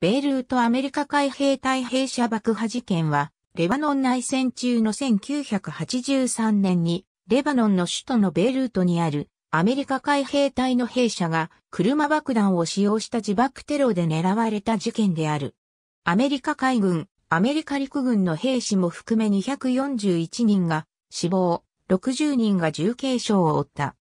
ベイルートアメリカ海兵隊兵舎爆破事件は、レバノン内戦中の1983年に、レバノンの首都のベイルートにあるアメリカ海兵隊の兵舎が車爆弾を使用した自爆テロで狙われた事件である。アメリカ海軍、アメリカ陸軍の兵士も含め241人が死亡、60人が重軽傷を負った。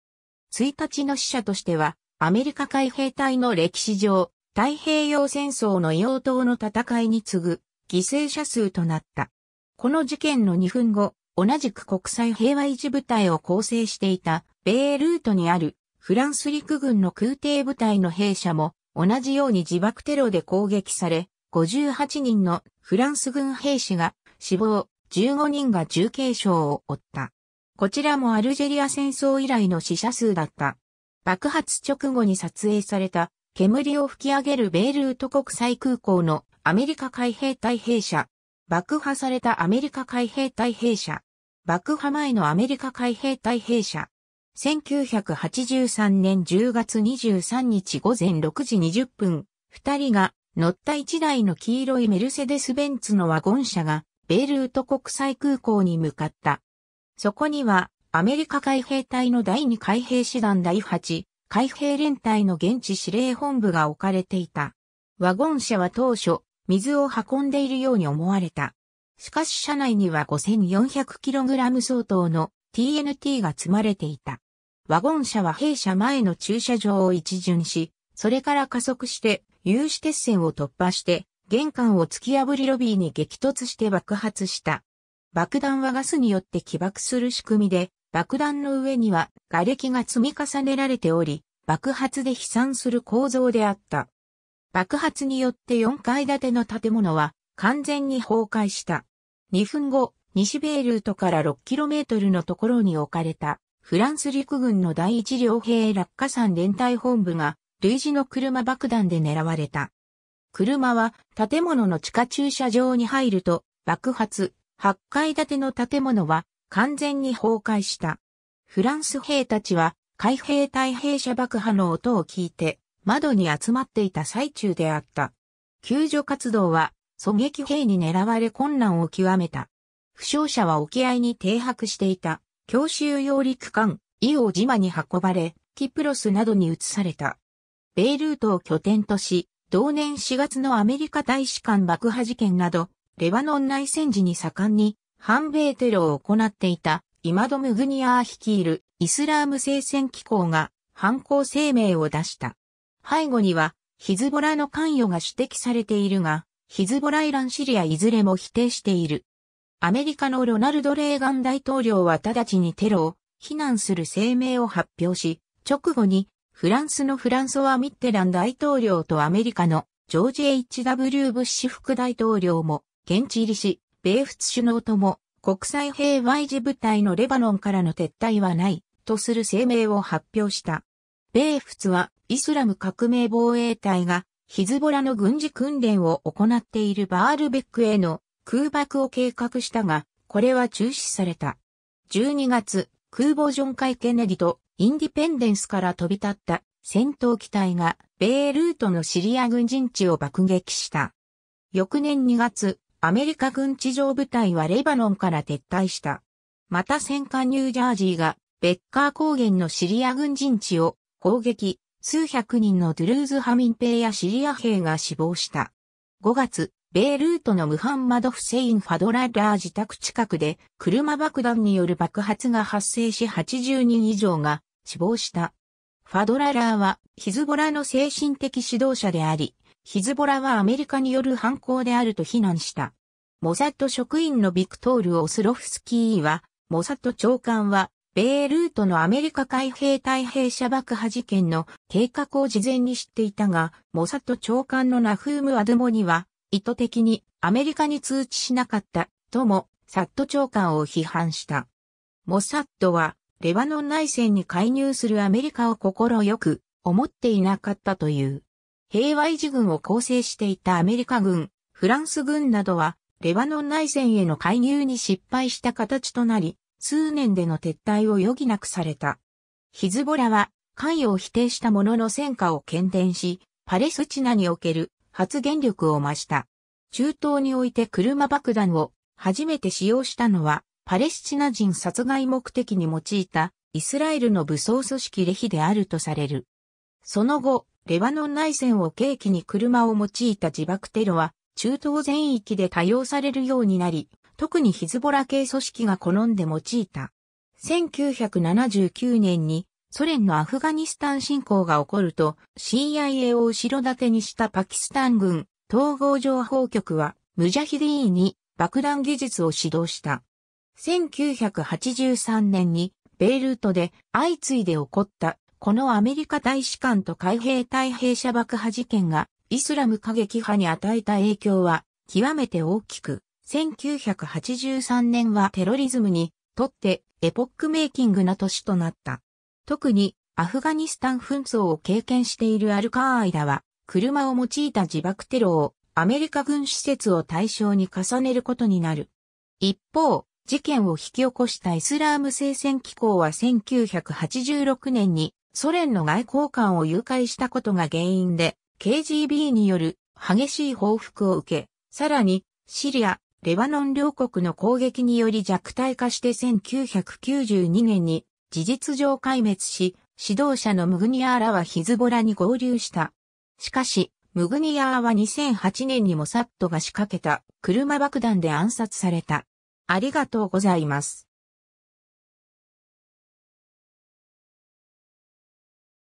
1日の死者としては、アメリカ海兵隊の歴史上、太平洋戦争の妖刀の戦いに次ぐ犠牲者数となった。この事件の2分後、同じく国際平和維持部隊を構成していたベールートにあるフランス陸軍の空挺部隊の兵舎も同じように自爆テロで攻撃され、58人のフランス軍兵士が死亡、15人が重軽傷を負った。こちらもアルジェリア戦争以来の死者数だった。爆発直後に撮影された煙を吹き上げるベイルート国際空港のアメリカ海兵隊兵舎。爆破されたアメリカ海兵隊兵舎。爆破前のアメリカ海兵隊兵舎。1983年10月23日午前6時20分、二人が乗った一台の黄色いメルセデス・ベンツのワゴン車が、ベールート国際空港に向かった。そこには、アメリカ海兵隊の第2海兵師団第8、海兵連隊の現地司令本部が置かれていた。ワゴン車は当初、水を運んでいるように思われた。しかし車内には 5400kg 相当の TNT が積まれていた。ワゴン車は弊社前の駐車場を一巡し、それから加速して有刺鉄線を突破して玄関を突き破りロビーに激突して爆発した。爆弾はガスによって起爆する仕組みで、爆弾の上には瓦礫が積み重ねられており、爆発で飛散する構造であった。爆発によって4階建ての建物は完全に崩壊した。2分後、西ベールートから 6km のところに置かれたフランス陸軍の第一両兵落下山連隊本部が類似の車爆弾で狙われた。車は建物の地下駐車場に入ると爆発、8階建ての建物は完全に崩壊した。フランス兵たちは海兵隊兵舎爆破の音を聞いて窓に集まっていた最中であった。救助活動は狙撃兵に狙われ困難を極めた。負傷者は沖合に停泊していた強襲揚陸艦イオジマに運ばれ、キプロスなどに移された。ベイルートを拠点とし、同年4月のアメリカ大使館爆破事件など、レバノン内戦時に盛んに反米テロを行っていた、イマド・ムグニアー率いるイスラーム聖戦機構が犯行声明を出した。背後にはヒズボラの関与が指摘されているが、ヒズボライランシリアいずれも否定している。アメリカのロナルド・レーガン大統領は直ちにテロを非難する声明を発表し、直後にフランスのフランソワ・ミッテラン大統領とアメリカのジョージ・ H.W. ブッシュ副大統領も現地入りし、米仏首脳とも、国際平和維持部隊のレバノンからの撤退はない、とする声明を発表した。米仏は、イスラム革命防衛隊が、ヒズボラの軍事訓練を行っているバールベックへの空爆を計画したが、これは中止された。12月、空母ジョン・カイ・ケネディとインディペンデンスから飛び立った戦闘機体がベイルートのシリア軍人地を爆撃した。翌年2月、アメリカ軍地上部隊はレバノンから撤退した。また戦艦ニュージャージーがベッカー高原のシリア軍陣地を砲撃、数百人のトゥルーズハミン兵やシリア兵が死亡した。5月、ベイルートのムハンマド・フセイン・ファドラッラー自宅近くで車爆弾による爆発が発生し80人以上が死亡した。ファドララーはヒズボラの精神的指導者であり、ヒズボラはアメリカによる犯行であると非難した。モサッド職員のビクトール・オスロフスキーは、モサッド長官は、ベールートのアメリカ海兵隊兵舎爆破事件の計画を事前に知っていたが、モサッド長官のナフーム・アドモニは、意図的にアメリカに通知しなかった、とも、サッド長官を批判した。モサッドは、レバノン内戦に介入するアメリカを心よく思っていなかったという。平和維持軍を構成していたアメリカ軍、フランス軍などは、レバノン内戦への介入に失敗した形となり、数年での撤退を余儀なくされた。ヒズボラは関与を否定したものの戦果を喧伝し、パレスチナにおける発言力を増した。中東において車爆弾を初めて使用したのは、パレスチナ人殺害目的に用いたイスラエルの武装組織レヒであるとされる。その後、レバノン内戦を契機に車を用いた自爆テロは、中東全域で多用されるようになり、特にヒズボラ系組織が好んで用いた。1979年にソ連のアフガニスタン侵攻が起こると CIA を後ろ盾にしたパキスタン軍統合情報局はムジャヒディーに爆弾技術を指導した。1983年にベイルートで相次いで起こったこのアメリカ大使館と海兵隊兵舎爆破事件がイスラム過激派に与えた影響は極めて大きく、1983年はテロリズムにとってエポックメイキングな年となった。特にアフガニスタン紛争を経験しているアルカーアイダは、車を用いた自爆テロをアメリカ軍施設を対象に重ねることになる。一方、事件を引き起こしたイスラーム聖戦機構は1986年にソ連の外交官を誘拐したことが原因で、KGB による激しい報復を受け、さらに、シリア、レバノン両国の攻撃により弱体化して1992年に事実上壊滅し、指導者のムグニアーラはヒズボラに合流した。しかし、ムグニアーは2008年にもサットが仕掛けた車爆弾で暗殺された。ありがとうございます。